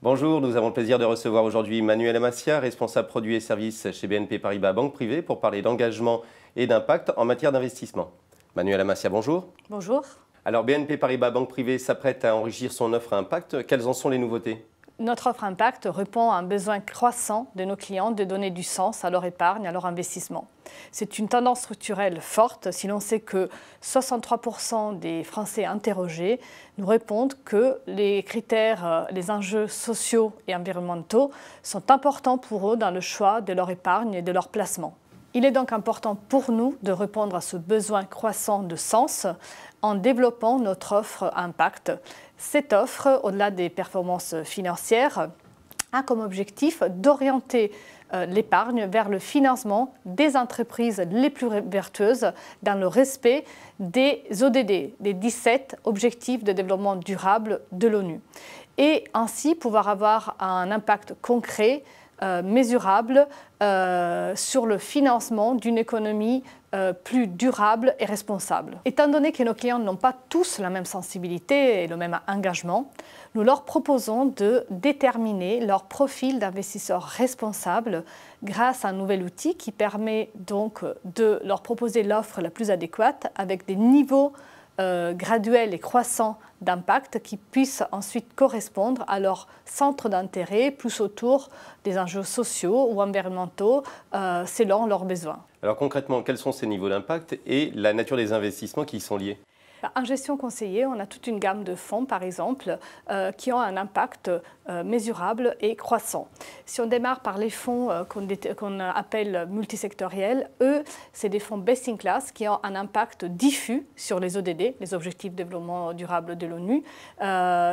Bonjour, nous avons le plaisir de recevoir aujourd'hui Manuel Amassia, responsable produits et services chez BNP Paribas Banque Privée, pour parler d'engagement et d'impact en matière d'investissement. Manuel Amassia, bonjour. Bonjour. Alors BNP Paribas Banque Privée s'apprête à enrichir son offre à impact. Quelles en sont les nouveautés notre offre Impact répond à un besoin croissant de nos clients de donner du sens à leur épargne, à leur investissement. C'est une tendance structurelle forte si l'on sait que 63% des Français interrogés nous répondent que les critères, euh, les enjeux sociaux et environnementaux sont importants pour eux dans le choix de leur épargne et de leur placement. Il est donc important pour nous de répondre à ce besoin croissant de sens en développant notre offre impact. Cette offre, au-delà des performances financières, a comme objectif d'orienter euh, l'épargne vers le financement des entreprises les plus vertueuses dans le respect des ODD, des 17 objectifs de développement durable de l'ONU, et ainsi pouvoir avoir un impact concret euh, mesurables euh, sur le financement d'une économie euh, plus durable et responsable. Étant donné que nos clients n'ont pas tous la même sensibilité et le même engagement, nous leur proposons de déterminer leur profil d'investisseur responsable grâce à un nouvel outil qui permet donc de leur proposer l'offre la plus adéquate avec des niveaux graduels euh, graduel et croissant d'impact qui puissent ensuite correspondre à leur centre d'intérêt, plus autour des enjeux sociaux ou environnementaux, euh, selon leurs besoins. Alors concrètement, quels sont ces niveaux d'impact et la nature des investissements qui y sont liés en gestion conseillée, on a toute une gamme de fonds, par exemple, euh, qui ont un impact euh, mesurables et croissants. Si on démarre par les fonds euh, qu'on euh, appelle multisectoriels, eux, c'est des fonds best in class qui ont un impact diffus sur les ODD, les Objectifs de développement durable de l'ONU,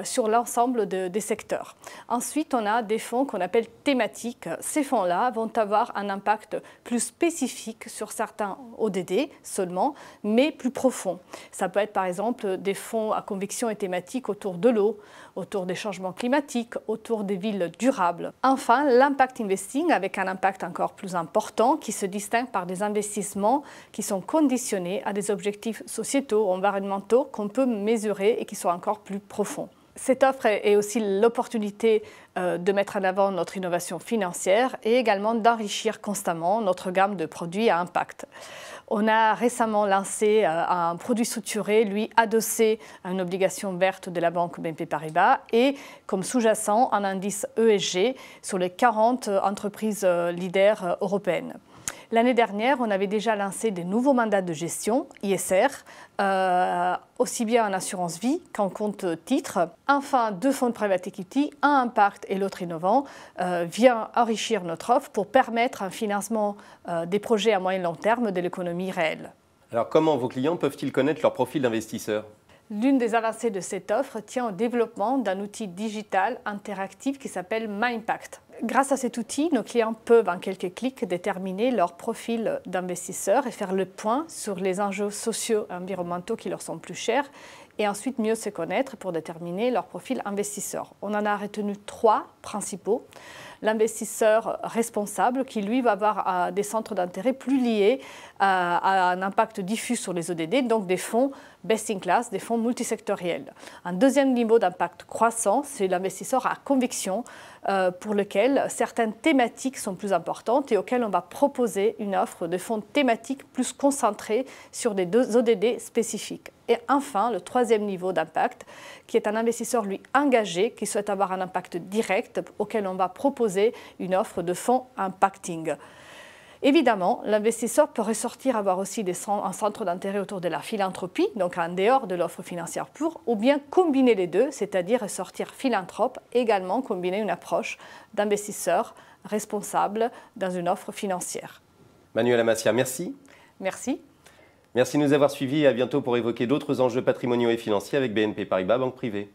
sur l'ensemble des secteurs. Ensuite, on a des fonds qu'on appelle thématiques. Ces fonds-là vont avoir un impact plus spécifique sur certains ODD seulement, mais plus profond. Ça peut être par exemple des fonds à conviction et thématique autour de l'eau, autour des changements climatiques, autour des villes durables. Enfin, l'impact investing avec un impact encore plus important qui se distingue par des investissements qui sont conditionnés à des objectifs sociétaux, environnementaux qu'on peut mesurer et qui sont encore plus profonds. Cette offre est aussi l'opportunité euh, de mettre en avant notre innovation financière et également d'enrichir constamment notre gamme de produits à impact. On a récemment lancé euh, un produit structuré, lui adossé à une obligation verte de la banque BNP Paribas et comme sous-jacent un indice ESG sur les 40 entreprises euh, leaders européennes. L'année dernière, on avait déjà lancé des nouveaux mandats de gestion, ISR, euh, aussi bien en assurance vie qu'en compte titre. Enfin, deux fonds de private equity, un impact et l'autre innovant, viennent euh, vient enrichir notre offre pour permettre un financement euh, des projets à moyen et long terme de l'économie réelle. Alors comment vos clients peuvent-ils connaître leur profil d'investisseur L'une des avancées de cette offre tient au développement d'un outil digital interactif qui s'appelle MyImpact. Grâce à cet outil, nos clients peuvent en quelques clics déterminer leur profil d'investisseur et faire le point sur les enjeux sociaux et environnementaux qui leur sont plus chers et ensuite mieux se connaître pour déterminer leur profil investisseur. On en a retenu trois principaux. L'investisseur responsable qui, lui, va avoir euh, des centres d'intérêt plus liés euh, à un impact diffus sur les ODD, e donc des fonds best in class, des fonds multisectoriels. Un deuxième niveau d'impact croissant, c'est l'investisseur à conviction euh, pour lequel certaines thématiques sont plus importantes et auxquelles on va proposer une offre de fonds thématiques plus concentrés sur des ODD e spécifiques. Et enfin, le troisième niveau d'impact, qui est un investisseur, lui, engagé, qui souhaite avoir un impact direct, auquel on va proposer une offre de fonds impacting. Évidemment, l'investisseur peut ressortir avoir aussi des un centre d'intérêt autour de la philanthropie, donc en dehors de l'offre financière pure, ou bien combiner les deux, c'est-à-dire ressortir philanthrope, également combiner une approche d'investisseur responsable dans une offre financière. Manuel Amassia, merci. Merci. Merci de nous avoir suivis et à bientôt pour évoquer d'autres enjeux patrimoniaux et financiers avec BNP Paribas Banque Privée.